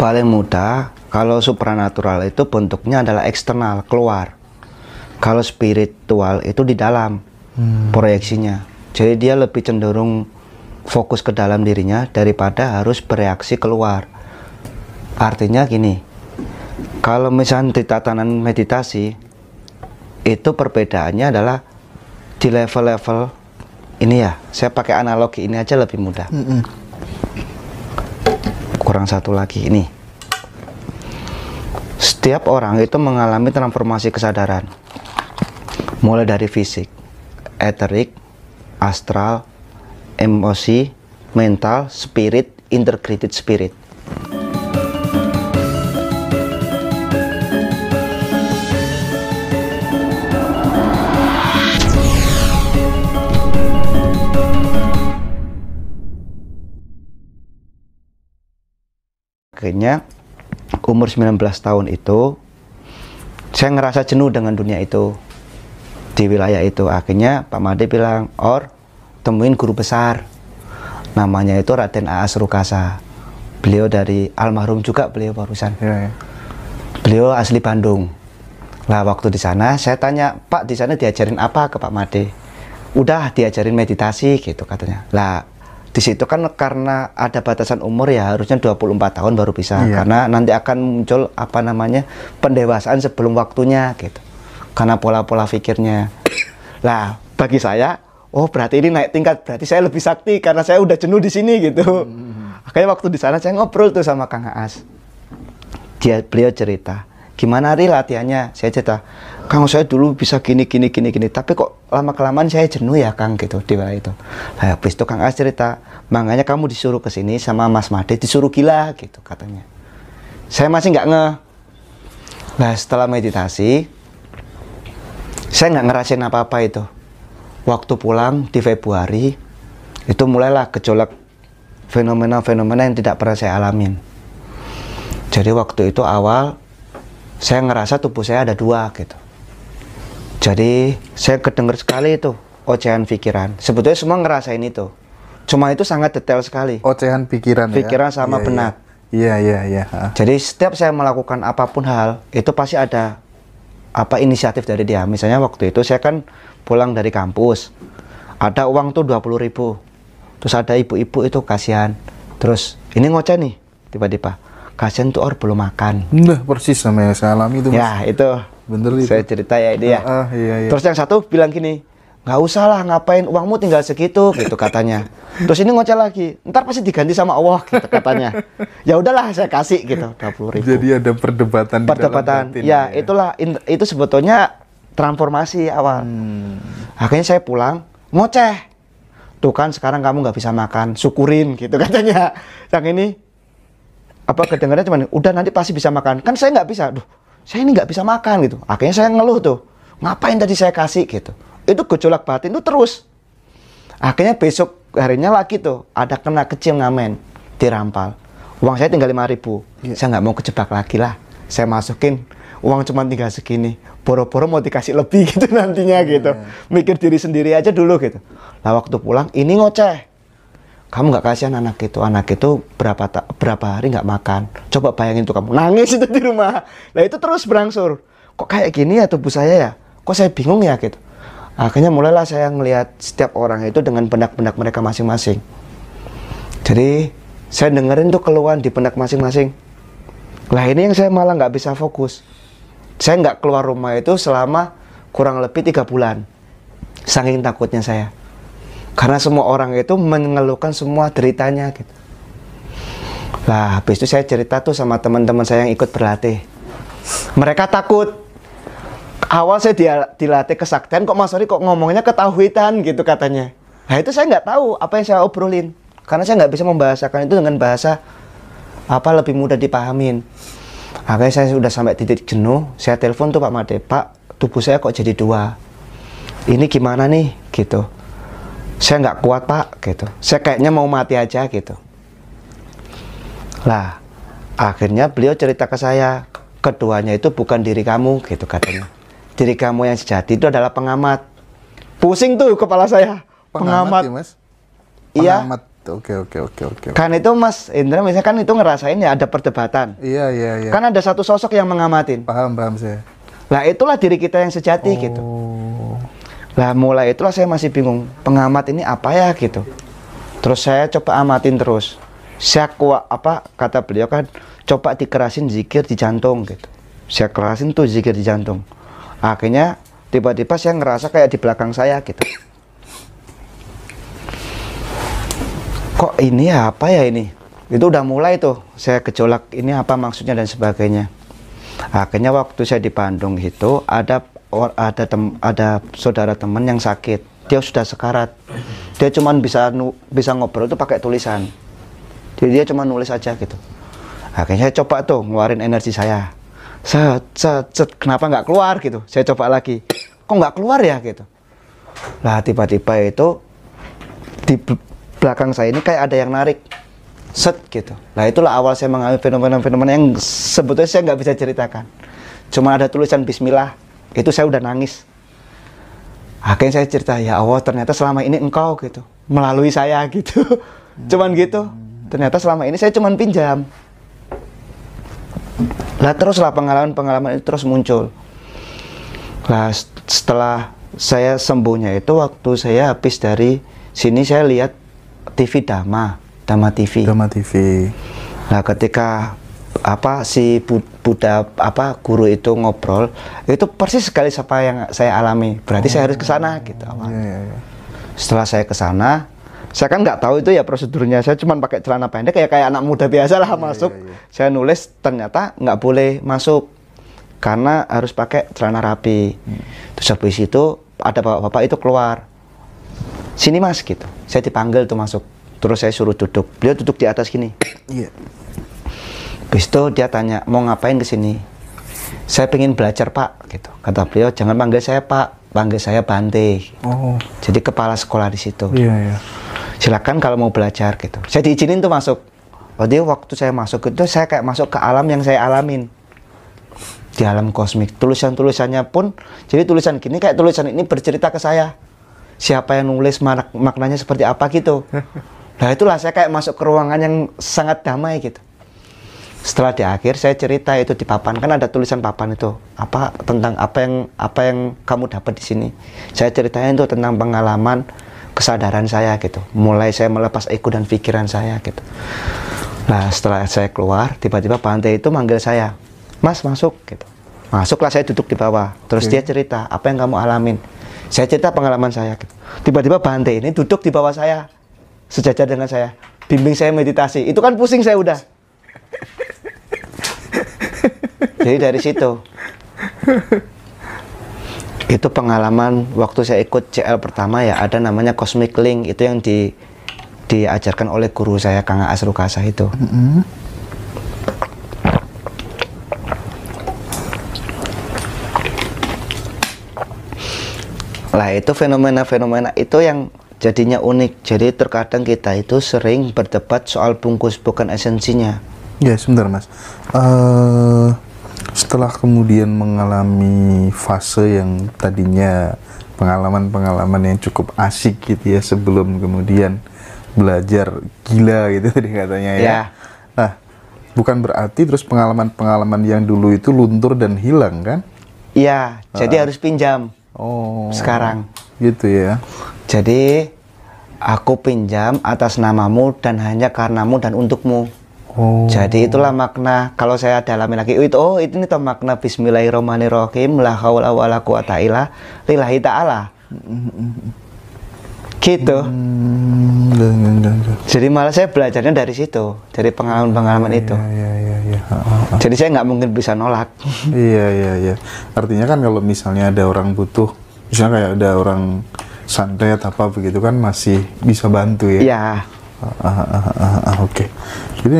Paling mudah kalau supranatural itu bentuknya adalah eksternal, keluar. Kalau spiritual itu di dalam hmm. proyeksinya. Jadi dia lebih cenderung fokus ke dalam dirinya daripada harus bereaksi keluar. Artinya gini, kalau misalnya di tatanan meditasi, itu perbedaannya adalah di level-level ini ya, saya pakai analogi ini aja lebih mudah. Mm -hmm kurang satu lagi ini setiap orang itu mengalami transformasi kesadaran mulai dari fisik eterik astral emosi mental spirit integrated spirit akhirnya umur 19 tahun itu saya ngerasa jenuh dengan dunia itu di wilayah itu akhirnya Pak Made bilang or temuin guru besar namanya itu Raden Aas Rukasa beliau dari almarhum juga beliau barusan ya, ya. beliau asli Bandung lah waktu di sana saya tanya Pak di sana diajarin apa ke Pak Made udah diajarin meditasi gitu katanya lah di situ kan karena ada batasan umur ya harusnya 24 tahun baru bisa iya. karena nanti akan muncul apa namanya pendewasaan sebelum waktunya gitu karena pola-pola pikirnya lah bagi saya oh berarti ini naik tingkat berarti saya lebih sakti karena saya udah jenuh di sini gitu hmm. akhirnya waktu di sana saya ngobrol tuh sama Kang Aas dia beliau cerita gimana hari latihannya saya cerita Kang saya dulu bisa gini gini gini gini tapi kok lama kelamaan saya jenuh ya Kang gitu di itu nah, habis itu Kang As cerita makanya kamu disuruh kesini sama Mas Made disuruh gila gitu katanya saya masih nggak nge nah setelah meditasi saya nggak ngerasain apa-apa itu waktu pulang di Februari itu mulailah gejolak fenomena-fenomena yang tidak pernah saya alamin jadi waktu itu awal saya ngerasa tubuh saya ada dua gitu jadi saya kedenger sekali itu ocehan pikiran sebetulnya semua ngerasain itu cuma itu sangat detail sekali ocehan pikiran ya? pikiran ya? sama ya, benak iya. iya iya iya ya. jadi setiap saya melakukan apapun hal itu pasti ada apa inisiatif dari dia misalnya waktu itu saya kan pulang dari kampus ada uang tuh 20 ribu terus ada ibu-ibu itu kasihan terus ini ngoceh nih tiba-tiba kasihan tuh orang belum makan. Nah, persis sama yang saya alami itu. Mas. Ya, itu. Bener itu. Saya cerita ya ini ya. Uh, uh, iya, iya. Terus yang satu bilang gini, nggak usah lah ngapain uangmu tinggal segitu gitu katanya. Terus ini ngoceh lagi, ntar pasti diganti sama Allah gitu katanya. Ya udahlah saya kasih gitu, 20 ribu. Jadi ada perdebatan. Perdebatan, di dalam ya, ya itulah itu sebetulnya transformasi awal. Hmm. Akhirnya saya pulang ngoceh. Tuh kan sekarang kamu nggak bisa makan, syukurin gitu katanya. Yang ini apa kedengarannya cuman udah nanti pasti bisa makan kan saya nggak bisa duh saya ini nggak bisa makan gitu akhirnya saya ngeluh tuh ngapain tadi saya kasih gitu itu gejolak batin itu terus akhirnya besok harinya lagi tuh ada kena kecil ngamen dirampal uang saya tinggal lima ribu yeah. saya nggak mau kejebak lagi lah saya masukin uang cuma tinggal segini boro-boro mau dikasih lebih gitu nantinya gitu iya. mikir diri sendiri aja dulu gitu lah waktu pulang ini ngoceh kamu nggak kasihan anak itu anak itu berapa ta berapa hari nggak makan coba bayangin tuh kamu nangis itu di rumah nah itu terus berangsur kok kayak gini ya tubuh saya ya kok saya bingung ya gitu akhirnya mulailah saya ngelihat setiap orang itu dengan benak-benak mereka masing-masing jadi saya dengerin tuh keluhan di benak masing-masing lah ini yang saya malah nggak bisa fokus saya nggak keluar rumah itu selama kurang lebih tiga bulan saking takutnya saya karena semua orang itu mengeluhkan semua ceritanya gitu. Lah, habis itu saya cerita tuh sama teman-teman saya yang ikut berlatih. Mereka takut. Awal saya dia dilatih kesaktian, kok Mas Ori kok ngomongnya ketahuitan gitu katanya. Nah itu saya nggak tahu apa yang saya obrolin. Karena saya nggak bisa membahasakan itu dengan bahasa apa lebih mudah dipahamin. Akhirnya saya sudah sampai titik jenuh, saya telepon tuh Pak Made, Pak, tubuh saya kok jadi dua. Ini gimana nih? Gitu saya nggak kuat pak gitu saya kayaknya mau mati aja gitu lah akhirnya beliau cerita ke saya keduanya itu bukan diri kamu gitu katanya diri kamu yang sejati itu adalah pengamat pusing tuh kepala saya pengamat, pengamat ya, mas iya pengamat oke oke oke oke kan itu mas Indra misalnya kan itu ngerasain ya ada perdebatan iya iya iya kan ada satu sosok yang mengamatin paham paham saya lah itulah diri kita yang sejati gitu. oh. gitu lah mulai itulah saya masih bingung, pengamat ini apa ya gitu. Terus saya coba amatin terus. Saya kuat apa kata beliau kan coba dikerasin zikir di jantung gitu. Saya kerasin tuh zikir di jantung. Akhirnya tiba-tiba saya ngerasa kayak di belakang saya gitu. Kok ini ya, apa ya ini? Itu udah mulai tuh saya gejolak ini apa maksudnya dan sebagainya. Akhirnya waktu saya di Bandung itu ada or ada tem, ada saudara teman yang sakit dia sudah sekarat dia cuma bisa nu, bisa ngobrol itu pakai tulisan jadi dia cuma nulis aja gitu akhirnya saya coba tuh ngeluarin energi saya set set set kenapa nggak keluar gitu saya coba lagi kok nggak keluar ya gitu lah tiba-tiba itu di belakang saya ini kayak ada yang narik set gitu lah itulah awal saya mengalami fenomena-fenomena yang sebetulnya saya nggak bisa ceritakan cuma ada tulisan Bismillah itu saya udah nangis akhirnya saya cerita ya Allah ternyata selama ini engkau gitu melalui saya gitu cuman gitu ternyata selama ini saya cuman pinjam lah teruslah pengalaman-pengalaman itu terus muncul lah setelah saya sembuhnya itu waktu saya habis dari sini saya lihat TV Dama Dama TV Dama TV Nah, ketika apa si Buddha apa guru itu ngobrol itu persis sekali siapa yang saya alami berarti oh. saya harus ke sana oh. gitu iya, iya, iya. setelah saya ke sana saya kan nggak tahu itu ya prosedurnya saya cuma pakai celana pendek kayak kayak anak muda biasa lah iya, iya, masuk iya, iya. saya nulis ternyata nggak boleh masuk karena harus pakai celana rapi hmm. terus habis itu ada bapak-bapak itu keluar sini mas gitu saya dipanggil tuh masuk terus saya suruh duduk beliau duduk di atas gini yeah Habis itu dia tanya, mau ngapain ke sini? Saya pengen belajar pak, gitu. Kata beliau, jangan panggil saya pak, panggil saya Bante. Oh. Jadi kepala sekolah di situ. Iya, yeah, Yeah. Silakan kalau mau belajar gitu. Saya diizinin tuh masuk. Jadi oh, waktu saya masuk itu saya kayak masuk ke alam yang saya alamin di alam kosmik. Tulisan-tulisannya pun, jadi tulisan gini kayak tulisan ini bercerita ke saya. Siapa yang nulis mak maknanya seperti apa gitu. Nah itulah saya kayak masuk ke ruangan yang sangat damai gitu setelah di akhir saya cerita itu di papan kan ada tulisan papan itu apa tentang apa yang apa yang kamu dapat di sini saya ceritain itu tentang pengalaman kesadaran saya gitu mulai saya melepas ego dan pikiran saya gitu nah setelah saya keluar tiba-tiba pantai itu manggil saya mas masuk gitu masuklah saya duduk di bawah terus okay. dia cerita apa yang kamu alamin saya cerita pengalaman saya gitu tiba-tiba pantai ini duduk di bawah saya sejajar dengan saya bimbing saya meditasi itu kan pusing saya udah Jadi dari situ. itu pengalaman waktu saya ikut CL pertama ya ada namanya Cosmic Link itu yang di diajarkan oleh guru saya Kang Asrukasa itu. Mm -hmm. Lah itu fenomena-fenomena itu yang jadinya unik. Jadi terkadang kita itu sering berdebat soal bungkus bukan esensinya. Ya, yes, sebentar Mas. Uh setelah kemudian mengalami fase yang tadinya pengalaman-pengalaman yang cukup asik gitu ya sebelum kemudian belajar gila gitu tadi katanya ya. Yeah. Nah, bukan berarti terus pengalaman-pengalaman yang dulu itu luntur dan hilang kan? Iya, yeah, uh. jadi harus pinjam. Oh. Sekarang. Gitu ya. Jadi aku pinjam atas namamu dan hanya karenamu dan untukmu. Oh. Jadi itulah makna kalau saya dalami lagi itu oh itu nih toh makna Bismillahirrahmanirrahim la haula wala quwata illa billahi taala. Gitu. Hmm, Jadi malah saya belajarnya dari situ, dari pengalaman-pengalaman iya, itu. Iya, iya, iya. iya. Jadi saya nggak mungkin bisa nolak. iya, iya, iya. Artinya kan kalau misalnya ada orang butuh, misalnya kayak ada orang santai atau apa begitu kan masih bisa bantu ya. Iya. Ah, ah, ah, ah, ah, Oke. Okay. Jadi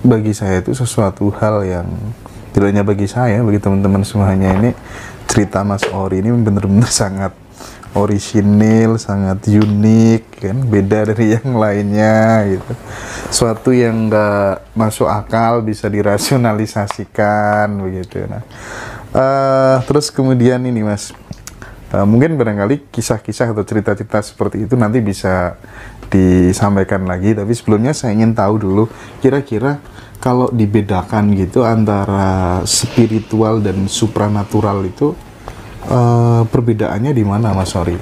bagi saya itu sesuatu hal yang tidak hanya bagi saya, bagi teman-teman semuanya ini cerita Mas Ori ini benar-benar sangat orisinil, sangat unik, kan beda dari yang lainnya gitu. Suatu yang nggak masuk akal bisa dirasionalisasikan begitu. Nah, uh, terus kemudian ini Mas, uh, mungkin barangkali kisah-kisah atau cerita-cerita seperti itu nanti bisa disampaikan lagi tapi sebelumnya saya ingin tahu dulu kira-kira kalau dibedakan gitu antara spiritual dan supranatural itu uh, perbedaannya di mana Mas Sori?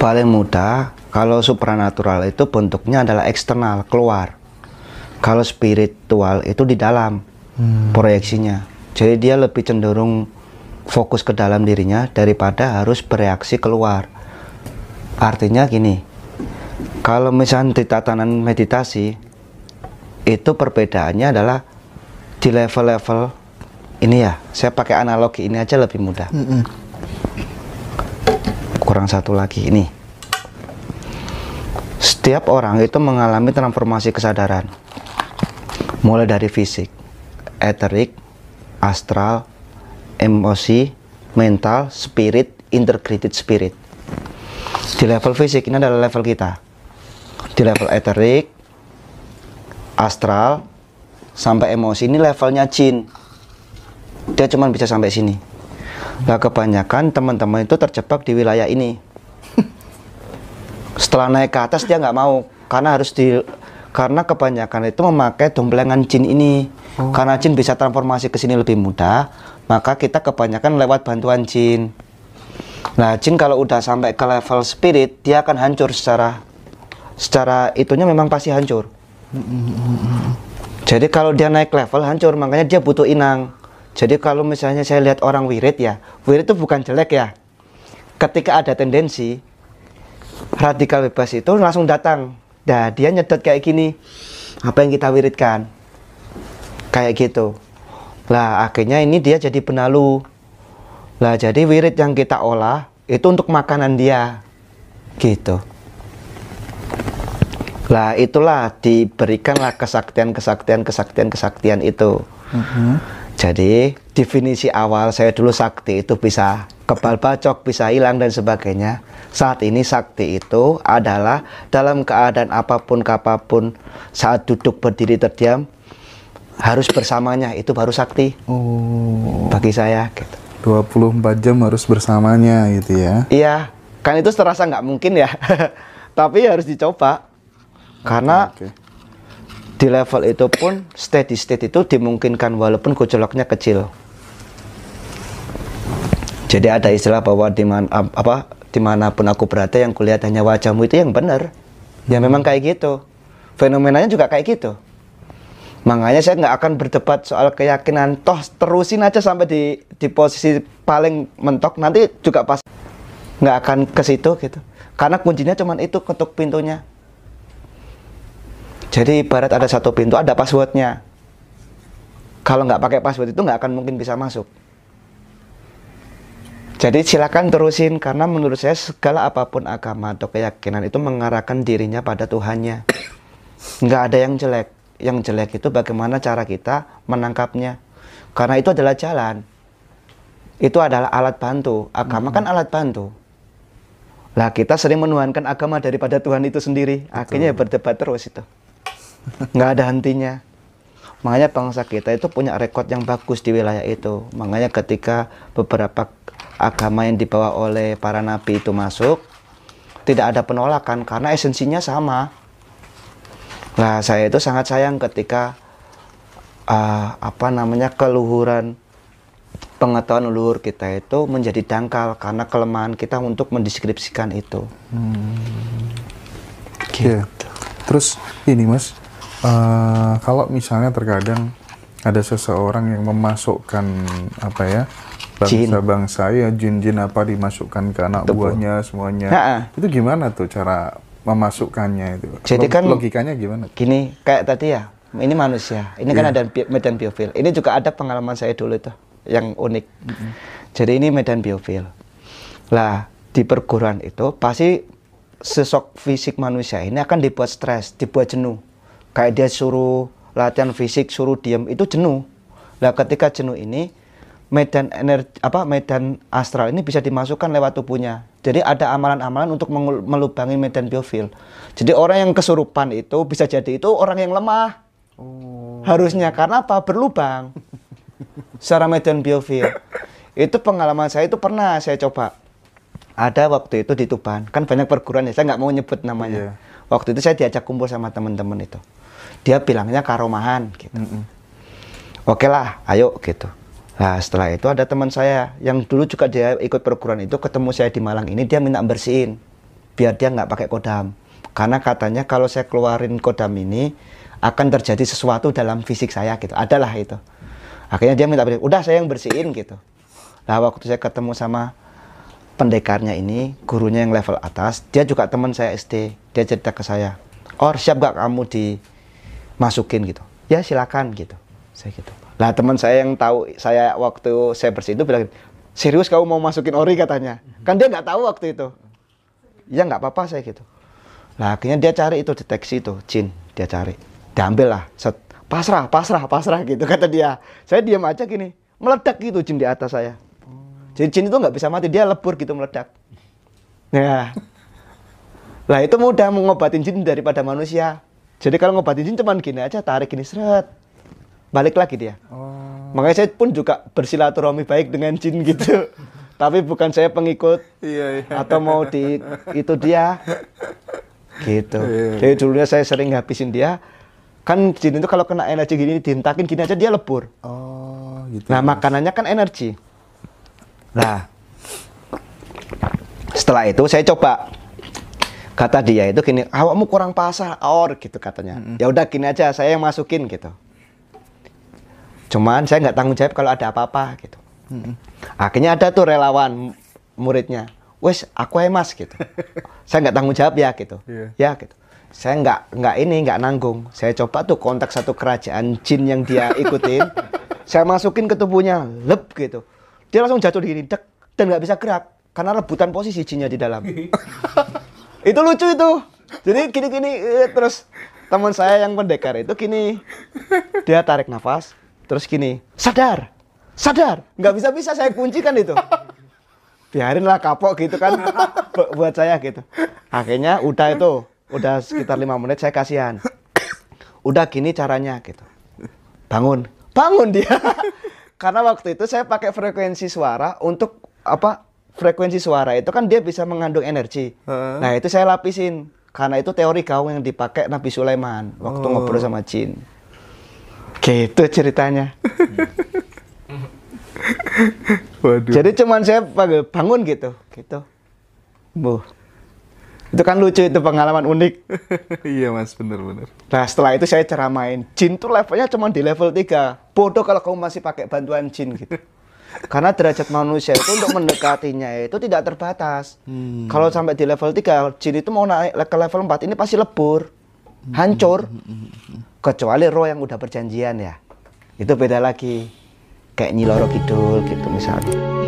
Paling mudah kalau supranatural itu bentuknya adalah eksternal keluar. Kalau spiritual itu di dalam hmm. proyeksinya. Jadi dia lebih cenderung fokus ke dalam dirinya daripada harus bereaksi keluar. Artinya gini, kalau misalnya di tatanan meditasi itu perbedaannya adalah di level-level ini ya saya pakai analogi ini aja lebih mudah mm -hmm. kurang satu lagi ini setiap orang itu mengalami transformasi kesadaran mulai dari fisik eterik astral emosi mental spirit integrated spirit di level fisik ini adalah level kita di level eterik, astral, sampai emosi ini levelnya jin. Dia cuma bisa sampai sini. Nah kebanyakan teman-teman itu terjebak di wilayah ini. Setelah naik ke atas dia nggak mau karena harus di karena kebanyakan itu memakai domplengan jin ini. Oh. Karena jin bisa transformasi ke sini lebih mudah, maka kita kebanyakan lewat bantuan jin. Nah, jin kalau udah sampai ke level spirit, dia akan hancur secara secara itunya memang pasti hancur. Jadi kalau dia naik level hancur, makanya dia butuh inang. Jadi kalau misalnya saya lihat orang wirid ya, wirid itu bukan jelek ya. Ketika ada tendensi radikal bebas itu langsung datang. Nah, dia nyedot kayak gini. Apa yang kita wiridkan? Kayak gitu. Lah, akhirnya ini dia jadi penalu. Lah, jadi wirid yang kita olah itu untuk makanan dia. Gitu. Lah itulah diberikanlah kesaktian kesaktian kesaktian kesaktian itu. Uh-huh. Jadi definisi awal saya dulu sakti itu bisa kebal bacok, bisa hilang dan sebagainya. Saat ini sakti itu adalah dalam keadaan apapun kapapun saat duduk berdiri terdiam harus bersamanya itu baru sakti. Oh. Bagi saya gitu. 24 jam harus bersamanya gitu ya. Iya, kan itu terasa nggak mungkin ya. Tapi harus dicoba. Karena okay. di level itu pun steady state itu dimungkinkan walaupun gejolaknya kecil. Jadi ada istilah bahwa di mana apa dimanapun aku berada yang kulihat hanya wajahmu itu yang benar. Ya hmm. memang kayak gitu. Fenomenanya juga kayak gitu. Makanya saya nggak akan berdebat soal keyakinan. Toh terusin aja sampai di di posisi paling mentok nanti juga pas nggak akan ke situ gitu. Karena kuncinya cuma itu ketuk pintunya. Jadi ibarat ada satu pintu, ada passwordnya. Kalau nggak pakai password itu nggak akan mungkin bisa masuk. Jadi silakan terusin karena menurut saya segala apapun agama atau keyakinan itu mengarahkan dirinya pada Tuhannya. Nggak ada yang jelek. Yang jelek itu bagaimana cara kita menangkapnya. Karena itu adalah jalan. Itu adalah alat bantu. Agama hmm. kan alat bantu. Lah kita sering menuhankan agama daripada Tuhan itu sendiri. Akhirnya Betul. berdebat terus itu nggak ada hentinya makanya bangsa kita itu punya rekod yang bagus di wilayah itu makanya ketika beberapa agama yang dibawa oleh para nabi itu masuk tidak ada penolakan karena esensinya sama nah saya itu sangat sayang ketika uh, apa namanya keluhuran pengetahuan luhur kita itu menjadi dangkal karena kelemahan kita untuk mendeskripsikan itu. Hmm. Gitu. Ya. Terus ini mas, uh, kalau misalnya terkadang ada seseorang yang memasukkan apa ya bangsa-bangsa ya jin-jin apa dimasukkan ke anak Tepuk. buahnya semuanya ha -ha. itu gimana tuh cara memasukkannya itu jadi Log kan logikanya gimana gini kayak tadi ya ini manusia ini yeah. kan iya. ada medan biofil ini juga ada pengalaman saya dulu itu yang unik mm -hmm. jadi ini medan biofil lah di perguruan itu pasti sesok fisik manusia ini akan dibuat stres dibuat jenuh kayak dia suruh latihan fisik suruh diem itu jenuh Lah ketika jenuh ini medan energi apa medan astral ini bisa dimasukkan lewat tubuhnya. Jadi ada amalan-amalan untuk melubangi medan biofil. Jadi orang yang kesurupan itu bisa jadi itu orang yang lemah. Oh. Harusnya karena apa? Berlubang. Secara medan biofil. Itu pengalaman saya itu pernah saya coba. Ada waktu itu di Tuban, kan banyak perguruan ya, saya nggak mau nyebut namanya. Yeah. Waktu itu saya diajak kumpul sama teman-teman itu dia bilangnya karomahan gitu mm -hmm. oke lah ayo gitu nah setelah itu ada teman saya yang dulu juga dia ikut perguruan itu ketemu saya di Malang ini dia minta bersihin biar dia nggak pakai kodam karena katanya kalau saya keluarin kodam ini akan terjadi sesuatu dalam fisik saya gitu adalah itu akhirnya dia minta bersihin udah saya yang bersihin gitu nah waktu saya ketemu sama pendekarnya ini gurunya yang level atas dia juga teman saya SD dia cerita ke saya Or siap gak kamu di masukin gitu ya silakan gitu saya gitu lah teman saya yang tahu saya waktu saya bersih itu bilang serius kamu mau masukin ori katanya kan dia nggak tahu waktu itu ya nggak apa-apa saya gitu lah akhirnya dia cari itu deteksi itu jin dia cari diambil lah set pasrah pasrah pasrah gitu kata dia saya diam aja gini meledak gitu jin di atas saya jadi jin itu nggak bisa mati dia lebur gitu meledak ya lah itu mudah mengobatin jin daripada manusia jadi kalau ngobatin jin cuman gini aja, tarik gini seret. Balik lagi dia. Oh. Makanya saya pun juga bersilaturahmi baik dengan jin gitu. Tapi bukan saya pengikut iya, iya. atau mau di itu dia. Gitu. Iya, iya. Jadi dulunya saya sering ngabisin dia. Kan jin itu kalau kena energi gini dihentakin gini aja dia lebur. Oh, gitu. Nah, makanannya kan energi. Nah, setelah itu saya coba kata dia itu gini awakmu kurang pasar or gitu katanya mm -hmm. ya udah gini aja saya yang masukin gitu cuman saya nggak tanggung jawab kalau ada apa-apa gitu mm -hmm. akhirnya ada tuh relawan muridnya wes aku emas gitu saya nggak tanggung jawab ya gitu yeah. ya gitu saya nggak nggak ini nggak nanggung saya coba tuh kontak satu kerajaan jin yang dia ikutin saya masukin ke tubuhnya leb gitu dia langsung jatuh di dek dan nggak bisa gerak karena rebutan posisi jinnya di dalam itu lucu itu jadi gini-gini eh, terus teman saya yang pendekar itu gini dia tarik nafas terus gini sadar sadar nggak bisa bisa saya kuncikan itu biarinlah kapok gitu kan buat saya gitu akhirnya udah itu udah sekitar lima menit saya kasihan udah gini caranya gitu bangun bangun dia karena waktu itu saya pakai frekuensi suara untuk apa frekuensi suara itu kan dia bisa mengandung energi. Uh. Nah, itu saya lapisin. Karena itu teori gaung yang dipakai Nabi Sulaiman waktu oh. ngobrol sama jin. Gitu ceritanya. Waduh. Jadi cuman saya panggil bangun gitu, gitu. Bu. Itu kan lucu itu pengalaman unik. iya mas, bener-bener. Nah setelah itu saya ceramain, jin tuh levelnya cuma di level 3. Bodoh kalau kamu masih pakai bantuan jin gitu. Karena derajat manusia itu untuk mendekatinya itu tidak terbatas. Hmm. Kalau sampai di level 3, jin itu mau naik ke level 4 ini pasti lebur. Hmm. Hancur. Hmm. Hmm. Kecuali roh yang udah perjanjian ya. Itu beda lagi. Kayak Nyiloro Kidul gitu misalnya.